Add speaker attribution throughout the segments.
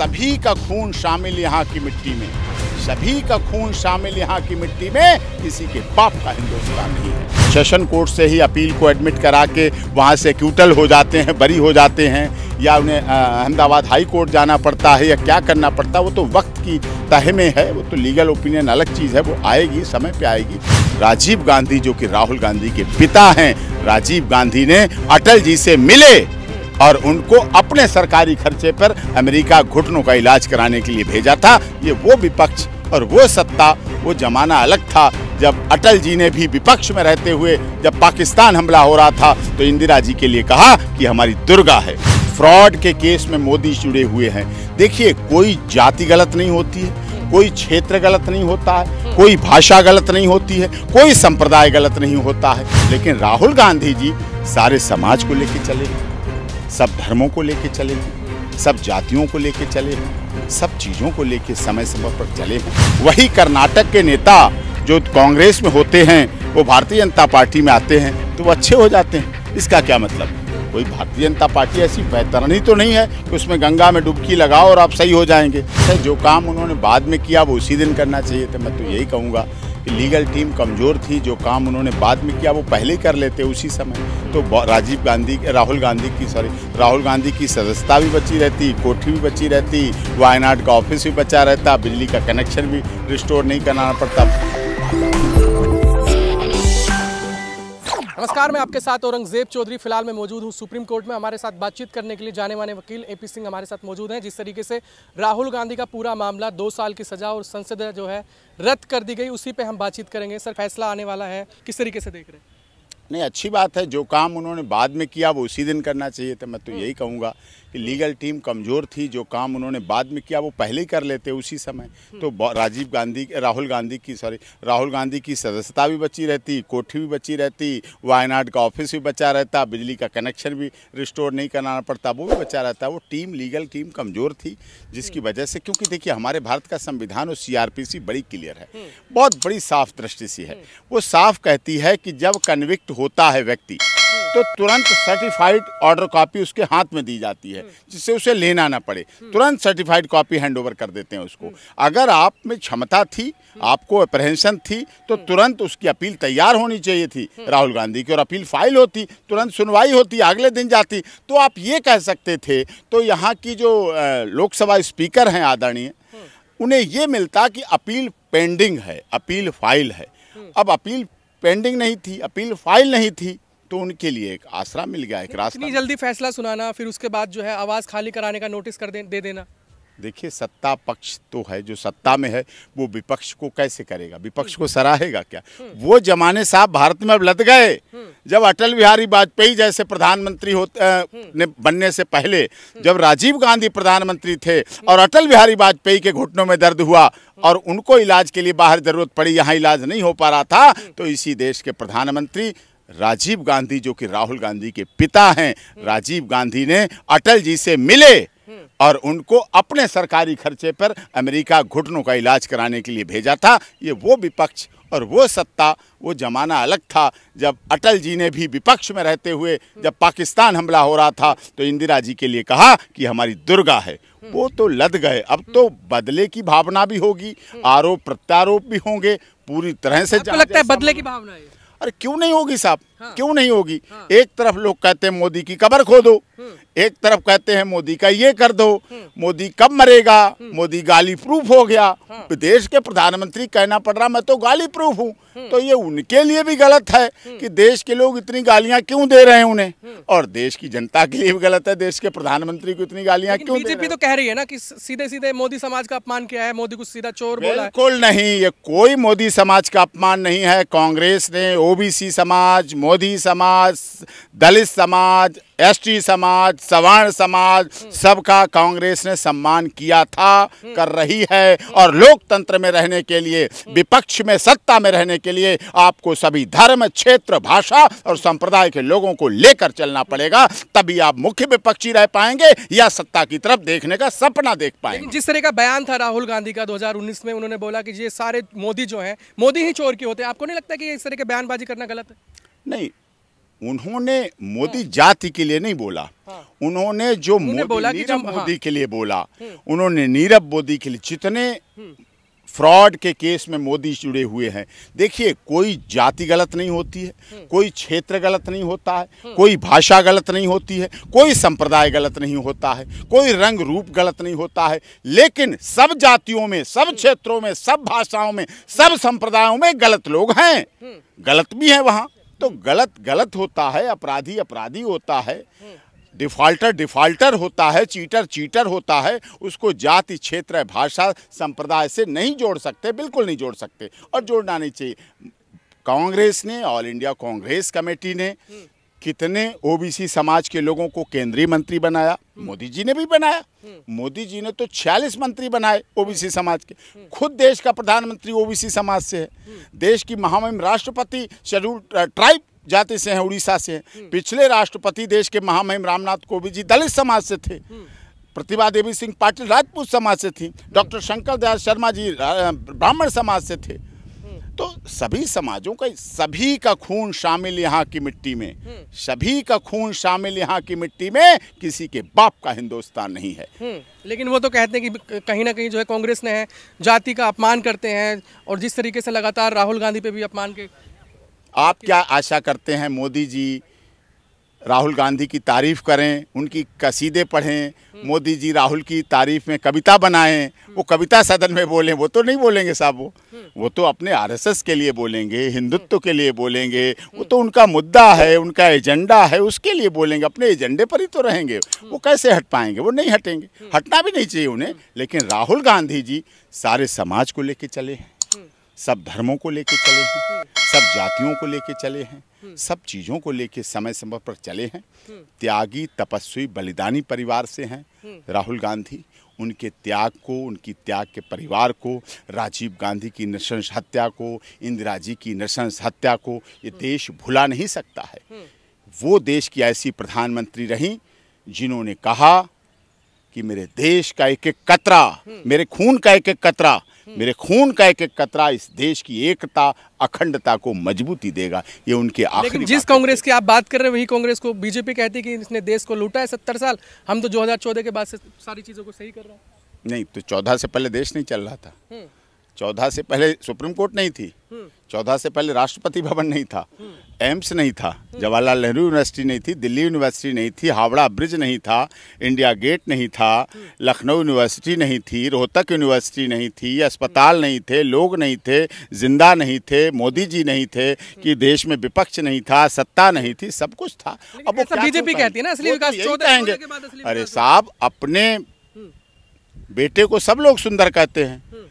Speaker 1: सभी का खून शामिल यहाँ की मिट्टी में सभी का खून शामिल यहाँ की मिट्टी में किसी के बाप का हिंदुस्तान नहीं है सेशन कोर्ट से ही अपील को एडमिट करा के वहाँ से क्यूटल हो जाते हैं बरी हो जाते हैं या उन्हें अहमदाबाद हाई कोर्ट जाना पड़ता है या क्या करना पड़ता है वो तो वक्त की तह में है वो तो लीगल ओपिनियन अलग चीज़ है वो आएगी समय पे आएगी राजीव गांधी जो कि राहुल गांधी के पिता हैं राजीव गांधी ने अटल जी से मिले और उनको अपने सरकारी खर्चे पर अमेरिका घुटनों का इलाज कराने के लिए भेजा था ये वो विपक्ष और वो सत्ता वो जमाना अलग था जब अटल जी ने भी विपक्ष में रहते हुए जब पाकिस्तान हमला हो रहा था तो इंदिरा जी के लिए कहा कि हमारी दुर्गा है फ्रॉड के केस में मोदी जुड़े हुए हैं देखिए कोई जाति गलत नहीं होती है कोई क्षेत्र गलत नहीं होता है कोई भाषा गलत नहीं होती है कोई संप्रदाय गलत नहीं होता है लेकिन राहुल गांधी जी सारे समाज को लेकर चले गए सब धर्मों को लेके चले हैं सब जातियों को लेके चले हैं सब चीज़ों को लेके समय समय पर चले हैं वही कर्नाटक के नेता जो कांग्रेस में होते हैं वो भारतीय जनता पार्टी में आते हैं तो वो अच्छे हो जाते हैं इसका क्या मतलब कोई भारतीय जनता पार्टी ऐसी बेहतरनी तो नहीं है कि उसमें गंगा में डुबकी लगाओ और आप सही हो जाएंगे सर जो काम उन्होंने बाद में किया वो उसी दिन करना चाहिए तो मैं तो यही कहूँगा लीगल टीम कमज़ोर थी जो काम उन्होंने बाद में किया वो पहले कर लेते उसी समय तो राजीव गांधी राहुल गांधी की सॉरी राहुल गांधी की सदस्यता भी बची रहती कोठी भी बची रहती वायनाड का ऑफिस भी बचा रहता बिजली का कनेक्शन भी रिस्टोर नहीं कराना पड़ता
Speaker 2: नमस्कार मैं आपके साथ औरंगजेब चौधरी फिलहाल मैं मौजूद हूं सुप्रीम कोर्ट में हमारे साथ बातचीत करने के लिए जाने माने वकील एपी सिंह हमारे साथ मौजूद हैं जिस तरीके से राहुल गांधी का पूरा मामला दो साल की सजा और संसद जो है रद्द कर दी गई उसी पे हम बातचीत करेंगे सर फैसला आने वाला है किस तरीके से देख रहे हैं
Speaker 1: नहीं अच्छी बात है जो काम उन्होंने बाद में किया वो उसी दिन करना चाहिए था मैं तो हाँ। यही कहूँगा कि लीगल टीम कमज़ोर थी जो काम उन्होंने बाद में किया वो पहले ही कर लेते उसी समय तो राजीव गांधी राहुल गांधी की सॉरी राहुल गांधी की सदस्यता भी बची रहती कोठी भी बची रहती वायनाड का ऑफिस भी बचा रहता बिजली का कनेक्शन भी रिस्टोर नहीं कराना पड़ता वो भी बचा रहता वो टीम लीगल टीम कमज़ोर थी जिसकी हम्म। वजह से क्योंकि देखिए हमारे भारत का संविधान और सी बड़ी क्लियर है हम्म। बहुत बड़ी साफ दृष्टि सी है हम्म। वो साफ कहती है कि जब कन्विक्ट होता है व्यक्ति तो तुरंत सर्टिफाइड ऑर्डर कॉपी उसके हाथ में दी जाती है जिससे उसे लेना ना पड़े तुरंत सर्टिफाइड कॉपी हैंडओवर कर देते हैं उसको अगर आप में क्षमता थी आपको अप्रहेंशन थी तो तुरंत उसकी अपील तैयार होनी चाहिए थी राहुल गांधी की और अपील फाइल होती तुरंत सुनवाई होती अगले दिन जाती तो आप ये कह सकते थे तो यहाँ की जो लोकसभा स्पीकर हैं आदरणीय उन्हें ये मिलता कि अपील पेंडिंग है अपील फाइल है अब अपील पेंडिंग नहीं थी अपील फाइल नहीं थी तो उनके लिए एक आसरा मिल गया एक रास्ता
Speaker 2: इतनी जल्दी फैसला सुनाना फिर उसके बाद जो है आवाज़ खाली कराने का नोटिस कर दे, दे देना
Speaker 1: देखिए सत्ता पक्ष तो है जो सत्ता में है वो विपक्ष को कैसे करेगा विपक्ष को सराहेगा क्या हम्म। वो जमाने साहब भारत में अब लत गए हम्म। जब अटल बिहारी वाजपेयी जैसे प्रधानमंत्री होते हम्म। ने बनने से पहले जब राजीव गांधी प्रधानमंत्री थे और अटल बिहारी वाजपेयी के घुटनों में दर्द हुआ और उनको इलाज के लिए बाहर जरूरत पड़ी यहाँ इलाज नहीं हो पा रहा था तो इसी देश के प्रधानमंत्री राजीव गांधी जो कि राहुल गांधी के पिता हैं राजीव गांधी ने अटल जी से मिले और उनको अपने सरकारी खर्चे पर अमेरिका घुटनों का इलाज कराने के लिए भेजा था ये वो विपक्ष और वो सत्ता वो जमाना अलग था जब अटल जी ने भी विपक्ष में रहते हुए जब पाकिस्तान हमला हो रहा था तो इंदिरा जी के लिए कहा कि हमारी दुर्गा है वो तो लद गए अब तो बदले की भावना भी होगी आरोप प्रत्यारोप भी होंगे पूरी तरह से लगता है बदले की भावना है अरे क्यों नहीं होगी साहब हाँ। क्यों नहीं होगी हाँ। एक तरफ लोग कहते हैं मोदी की कबर खोदो हम्म। एक तरफ कहते हैं मोदी का ये कर दो हम्म। मोदी कब मरेगा हम्म। मोदी गाली प्रूफ हो गया हम्म। विदेश के प्रधानमंत्री कहना पड़ रहा मैं तो गाली प्रूफ हूँ तो ये उनके लिए भी गलत है कि देश के लोग इतनी गालियां क्यों दे रहे हैं उन्हें और देश की जनता के लिए भी गलत है देश के प्रधानमंत्री को इतनी गालियां क्यों बीजेपी
Speaker 2: तो कह रही है ना कि सीधे सीधे मोदी समाज का अपमान किया है मोदी को सीधा चोर बोला बिल्कुल
Speaker 1: नहीं ये कोई मोदी समाज का अपमान नहीं है कांग्रेस ने ओबीसी समाज मोदी समाज दलित समाज एसटी समाज सवर्ण समाज हम्म। सबका कांग्रेस ने सम्मान किया था हम्म। कर रही है हम्म। और लोकतंत्र में रहने के लिए विपक्ष में सत्ता में रहने के लिए आपको सभी धर्म क्षेत्र भाषा और संप्रदाय के लोगों को लेकर चलना पड़ेगा तभी आप मुख्य विपक्षी रह पाएंगे या सत्ता की तरफ देखने का सपना देख
Speaker 2: पाएंगे जिस तरह का बयान था राहुल गांधी का दो में उन्होंने बोला कि ये सारे मोदी जो है मोदी ही चोर के होते हैं आपको नहीं लगता कि इस तरह के बयानबाजी करना गलत है नहीं
Speaker 1: उन्होंने मोदी हाँ। जाति के लिए नहीं बोला हाँ। उन्होंने जो मोदी नीरव मोदी हाँ। के लिए बोला हम्म। उन्होंने नीरव मोदी के लिए जितने हम्म। फ्रॉड के केस में मोदी जुड़े हुए हैं देखिए कोई जाति गलत नहीं होती है हम्म। कोई क्षेत्र गलत नहीं होता है कोई भाषा गलत नहीं होती है कोई संप्रदाय गलत नहीं होता है कोई रंग रूप गलत नहीं होता है लेकिन सब जातियों में सब क्षेत्रों में सब भाषाओं में सब संप्रदायों में गलत लोग हैं गलत भी हैं वहाँ तो गलत गलत होता है अपराधी अपराधी होता है डिफॉल्टर डिफॉल्टर होता है चीटर चीटर होता है उसको जाति क्षेत्र भाषा संप्रदाय से नहीं जोड़ सकते बिल्कुल नहीं जोड़ सकते और जोड़ना नहीं चाहिए कांग्रेस ने ऑल इंडिया कांग्रेस कमेटी ने कितने ओबीसी समाज के लोगों को केंद्रीय मंत्री बनाया हम्म। मोदी जी ने भी बनाया हम्म। मोदी जी ने तो 46 मंत्री बनाए ओबीसी समाज के हम्म। खुद देश का प्रधानमंत्री ओबीसी समाज से है देश की महामहिम राष्ट्रपति शेड्यूल ट्राइब जाति से हैं उड़ीसा से हैं पिछले राष्ट्रपति देश के महामहिम रामनाथ कोविंद जी दलित समाज से थे प्रतिभा देवी सिंह पाटिल राजपूत समाज से थी डॉक्टर शंकर दयाल शर्मा जी ब्राह्मण समाज से थे तो सभी समाजों का सभी का खून शामिल यहाँ की मिट्टी में हम्म। सभी का खून शामिल यहाँ की मिट्टी में किसी के बाप का हिंदुस्तान नहीं है
Speaker 2: हम्म, लेकिन वो तो कहते हैं कि कहीं ना कहीं जो है कांग्रेस ने है जाति का अपमान करते हैं और जिस तरीके से लगातार राहुल गांधी पे भी अपमान के
Speaker 1: आप क्या आशा करते हैं मोदी जी राहुल गांधी की तारीफ़ करें उनकी कसीदे पढ़ें मोदी जी राहुल की तारीफ में कविता बनाएं वो कविता सदन में बोलें वो तो नहीं बोलेंगे साहब वो वो तो अपने आरएसएस के लिए बोलेंगे हिंदुत्व के लिए बोलेंगे वो तो उनका मुद्दा है उनका एजेंडा है उसके लिए बोलेंगे अपने एजेंडे पर ही तो रहेंगे वो कैसे हट पाएंगे वो नहीं हटेंगे हटना भी नहीं चाहिए उन्हें लेकिन राहुल गांधी जी सारे समाज को लेकर चले हैं सब धर्मों को लेकर चले हैं सब जातियों को लेकर चले हैं सब चीज़ों को लेके समय समय पर चले हैं त्यागी तपस्वी बलिदानी परिवार से हैं राहुल गांधी उनके त्याग को उनकी त्याग के परिवार को राजीव गांधी की नृशंस हत्या को इंदिरा जी की नृशंस हत्या को ये देश भुला नहीं सकता है वो देश की ऐसी प्रधानमंत्री रहीं जिन्होंने कहा कि मेरे देश का एक एक कतरा हम्म। मेरे खून का एक एक कतरा हम्म। मेरे खून का एक एक कतरा इस देश की एकता अखंडता को मजबूती देगा ये उनके आखिरी जिस
Speaker 2: कांग्रेस की आप बात कर रहे हैं वही कांग्रेस को बीजेपी कहती है कि इसने देश को लूटा है सत्तर साल हम तो 2014 के बाद से सारी चीज़ों को सही कर रहे हैं
Speaker 1: नहीं तो चौदह से पहले देश नहीं चल रहा था हम्म। चौदह से पहले सुप्रीम कोर्ट नहीं थी हम्म। चौदह से पहले राष्ट्रपति भवन नहीं था हम्म। एम्स नहीं था हम्म। जवाहरलाल नेहरू यूनिवर्सिटी नहीं थी दिल्ली यूनिवर्सिटी नहीं थी हावड़ा ब्रिज नहीं था इंडिया गेट नहीं था लखनऊ यूनिवर्सिटी नहीं थी रोहतक यूनिवर्सिटी नहीं थी अस्पताल नहीं थे लोग नहीं थे जिंदा नहीं थे मोदी जी नहीं थे कि देश में विपक्ष नहीं था सत्ता नहीं थी सब कुछ था
Speaker 2: अब वो बीजेपी कहती है ना तो कहेंगे
Speaker 1: अरे साहब अपने बेटे को सब लोग सुंदर कहते हैं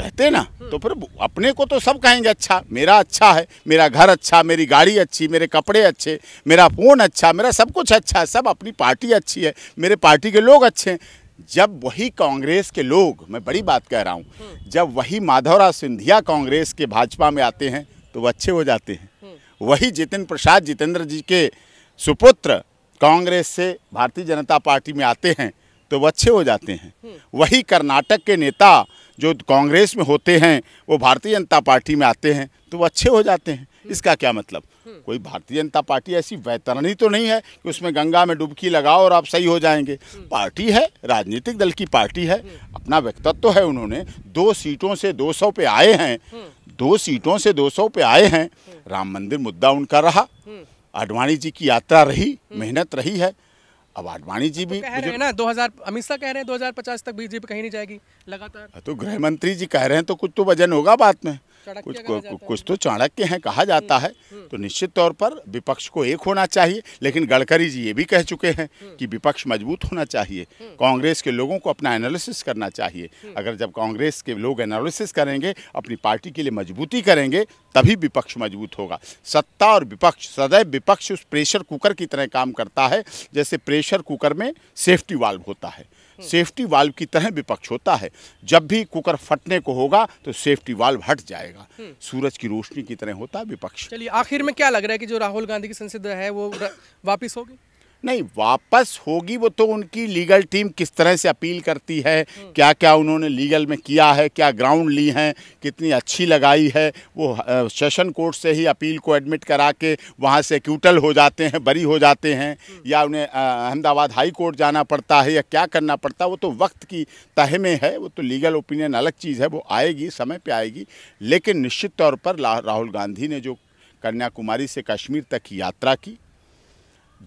Speaker 1: रहते ना तो फिर अपने को तो सब कहेंगे अच्छा मेरा अच्छा है मेरा घर अच्छा मेरी गाड़ी अच्छी मेरे कपड़े अच्छे मेरा फ़ोन अच्छा मेरा सब कुछ अच्छा है सब अपनी पार्टी अच्छी है मेरे पार्टी के लोग अच्छे हैं जब वही कांग्रेस के लोग मैं बड़ी बात कह रहा हूँ जब वही माधवराव सिंधिया कांग्रेस के भाजपा में आते हैं तो वो अच्छे हो जाते हैं वही जितिन प्रसाद जितेंद्र जी के सुपुत्र कांग्रेस से भारतीय जनता पार्टी में आते हैं तो वो अच्छे हो जाते हैं वही कर्नाटक के नेता जो कांग्रेस में होते हैं वो भारतीय जनता पार्टी में आते हैं तो वो अच्छे हो जाते हैं हम्म। इसका क्या मतलब हम्म। कोई भारतीय जनता पार्टी ऐसी वैतरणी तो नहीं है कि उसमें गंगा में डुबकी लगाओ और आप सही हो जाएंगे हम्म। पार्टी है राजनीतिक दल की पार्टी है अपना व्यक्तित्व है उन्होंने दो सीटों से 200 पे आए हैं दो सीटों से 200 पे आए हैं राम मंदिर मुद्दा उनका रहा आडवाणी जी की यात्रा रही मेहनत रही है अब आडवाणी जी भी तो कह रहे हैं
Speaker 2: ना 2000 अमित शाह कह रहे हैं 2050 तक बीजेपी कहीं नहीं जाएगी लगातार हाँ, तो गृह
Speaker 1: मंत्री जी कह रहे हैं तो कुछ तो वजन होगा बात में कुछ कुछ तो चाणक्य हैं कहा जाता है हम्म। तो निश्चित तौर पर विपक्ष को एक होना चाहिए लेकिन गडकरी जी ये भी कह चुके हैं हम्म। कि विपक्ष मजबूत होना चाहिए हम्म। कांग्रेस के लोगों को अपना एनालिसिस करना चाहिए अगर जब कांग्रेस के लोग एनालिसिस करेंगे अपनी पार्टी के लिए मजबूती करेंगे तभी विपक्ष मजबूत होगा सत्ता और विपक्ष सदैव विपक्ष उस प्रेशर कुकर की तरह काम करता है जैसे प्रेशर कुकर में सेफ्टी वाल्व होता है सेफ्टी वाल्व की तरह विपक्ष होता है जब भी कुकर फटने को होगा तो सेफ्टी वाल्व हट जाएगा हम्म। सूरज की रोशनी की तरह होता है विपक्ष
Speaker 2: चलिए आखिर में क्या लग रहा है कि जो राहुल गांधी की संसद है वो वापिस होगी
Speaker 1: नहीं वापस होगी वो तो उनकी लीगल टीम किस तरह से अपील करती है हम्म। क्या क्या उन्होंने लीगल में किया है क्या ग्राउंड ली हैं कितनी अच्छी लगाई है वो सेशन कोर्ट से ही अपील को एडमिट करा के वहाँ से क्यूटल हो जाते हैं बरी हो जाते हैं हम्म। या उन्हें अहमदाबाद हाई कोर्ट जाना पड़ता है या क्या करना पड़ता है वो तो वक्त की तह में है वो तो लीगल ओपिनियन अलग चीज़ है वो आएगी समय पर आएगी लेकिन निश्चित तौर पर राहुल गांधी ने जो कन्याकुमारी से कश्मीर तक की यात्रा की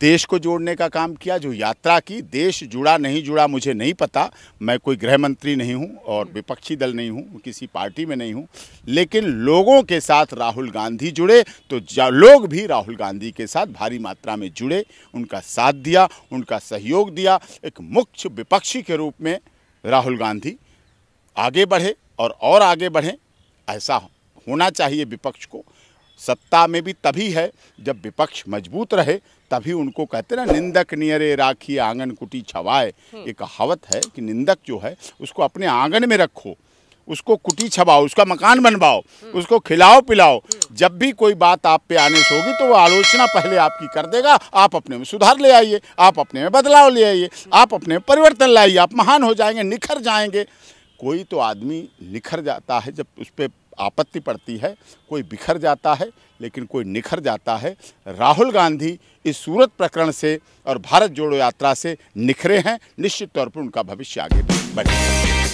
Speaker 1: देश को जोड़ने का काम किया जो यात्रा की देश जुड़ा नहीं जुड़ा मुझे नहीं पता मैं कोई गृह मंत्री नहीं हूं और विपक्षी दल नहीं हूं किसी पार्टी में नहीं हूं लेकिन लोगों के साथ राहुल गांधी जुड़े तो लोग भी राहुल गांधी के साथ भारी मात्रा में जुड़े उनका साथ दिया उनका सहयोग दिया एक मुख्य विपक्षी के रूप में राहुल गांधी आगे बढ़े और और आगे बढ़ें ऐसा होना चाहिए विपक्ष को सत्ता में भी तभी है जब विपक्ष मजबूत रहे तभी उनको कहते ना निंदक नियरे राखी आंगन कुटी छवाए ये हम्म। कहावत है कि निंदक जो है उसको अपने आंगन में रखो उसको कुटी छबाओ उसका मकान बनवाओ हम्म। उसको खिलाओ पिलाओ हम्म। जब भी कोई बात आप पे आने से होगी तो वो आलोचना पहले आपकी कर देगा आप अपने में सुधार ले आइए आप अपने में बदलाव ले आइए आप अपने में परिवर्तन लाइए आप महान हो जाएंगे निखर जाएंगे कोई तो आदमी निखर जाता है जब उस पर आपत्ति पड़ती है कोई बिखर जाता है लेकिन कोई निखर जाता है राहुल गांधी इस सूरत प्रकरण से और भारत जोड़ो यात्रा से निखरे हैं निश्चित तौर पर उनका भविष्य आगे बढ़ेगा